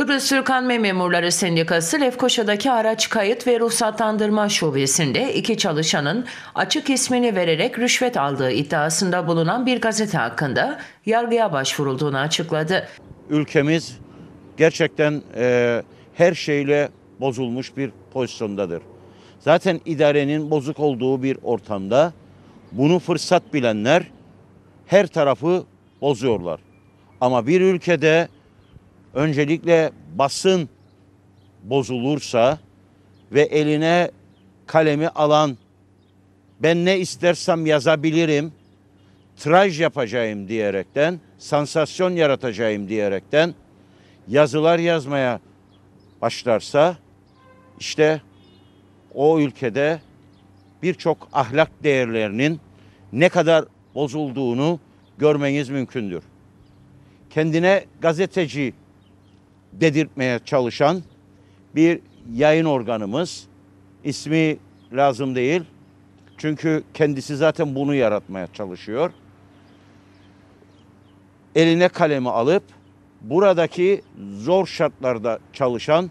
Kıbrıs Sürkanme Memurları Sendikası Lefkoşa'daki araç kayıt ve ruhsatlandırma şubesinde iki çalışanın açık ismini vererek rüşvet aldığı iddiasında bulunan bir gazete hakkında yargıya başvurulduğunu açıkladı. Ülkemiz gerçekten e, her şeyle bozulmuş bir pozisyondadır. Zaten idarenin bozuk olduğu bir ortamda bunu fırsat bilenler her tarafı bozuyorlar. Ama bir ülkede öncelikle basın bozulursa ve eline kalemi alan ben ne istersem yazabilirim, traj yapacağım diyerekten, sansasyon yaratacağım diyerekten yazılar yazmaya başlarsa işte o ülkede birçok ahlak değerlerinin ne kadar bozulduğunu görmeniz mümkündür. Kendine gazeteci dedirtmeye çalışan bir yayın organımız. İsmi lazım değil. Çünkü kendisi zaten bunu yaratmaya çalışıyor. Eline kalemi alıp buradaki zor şartlarda çalışan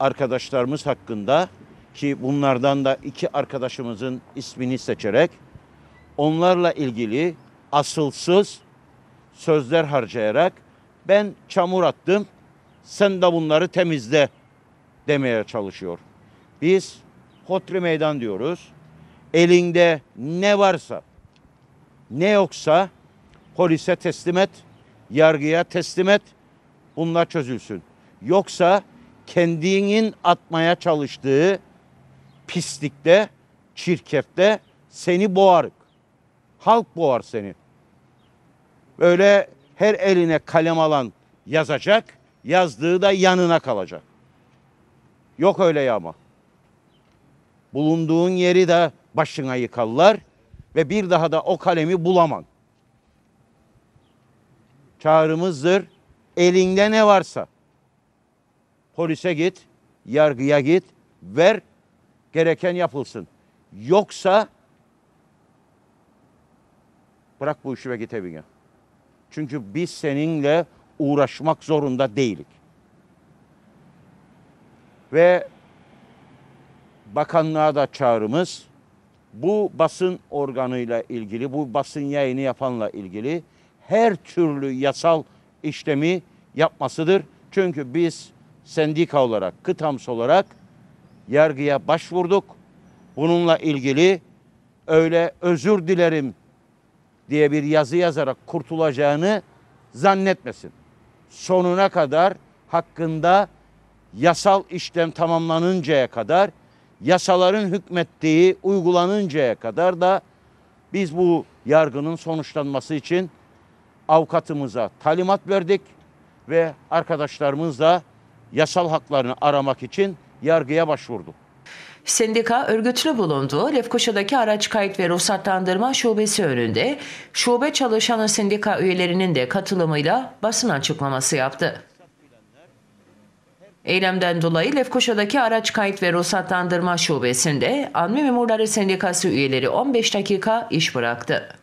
arkadaşlarımız hakkında ki bunlardan da iki arkadaşımızın ismini seçerek onlarla ilgili asılsız sözler harcayarak ben çamur attım sen de bunları temizle demeye çalışıyor. Biz Hotri Meydan diyoruz. Elinde ne varsa, ne yoksa polise teslim et, yargıya teslim et. Bunlar çözülsün. Yoksa kendinin atmaya çalıştığı pislikte, çirkefte seni boğarık. Halk boğar seni. Böyle her eline kalem alan yazacak Yazdığı da yanına kalacak. Yok öyle yağma. Bulunduğun yeri de başına yıkarlar ve bir daha da o kalemi bulaman. Çağrımızdır. Elinde ne varsa polise git, yargıya git, ver, gereken yapılsın. Yoksa bırak bu işi ve git evine. Çünkü biz seninle uğraşmak zorunda değilik. Ve bakanlığa da çağrımız bu basın organıyla ilgili, bu basın yayını yapanla ilgili her türlü yasal işlemi yapmasıdır. Çünkü biz sendika olarak, kıtams olarak yargıya başvurduk. Bununla ilgili öyle özür dilerim diye bir yazı yazarak kurtulacağını zannetmesin sonuna kadar hakkında yasal işlem tamamlanıncaya kadar yasaların hükmettiği uygulanıncaya kadar da biz bu yargının sonuçlanması için avukatımıza talimat verdik ve arkadaşlarımız da yasal haklarını aramak için yargıya başvurduk. Sendika örgütünü bulunduğu Lefkoşa'daki araç kayıt ve ruhsatlandırma şubesi önünde şube çalışanı sendika üyelerinin de katılımıyla basın açıklaması yaptı. Eylemden dolayı Lefkoşa'daki araç kayıt ve ruhsatlandırma şubesinde Anmi Memurları Sendikası üyeleri 15 dakika iş bıraktı.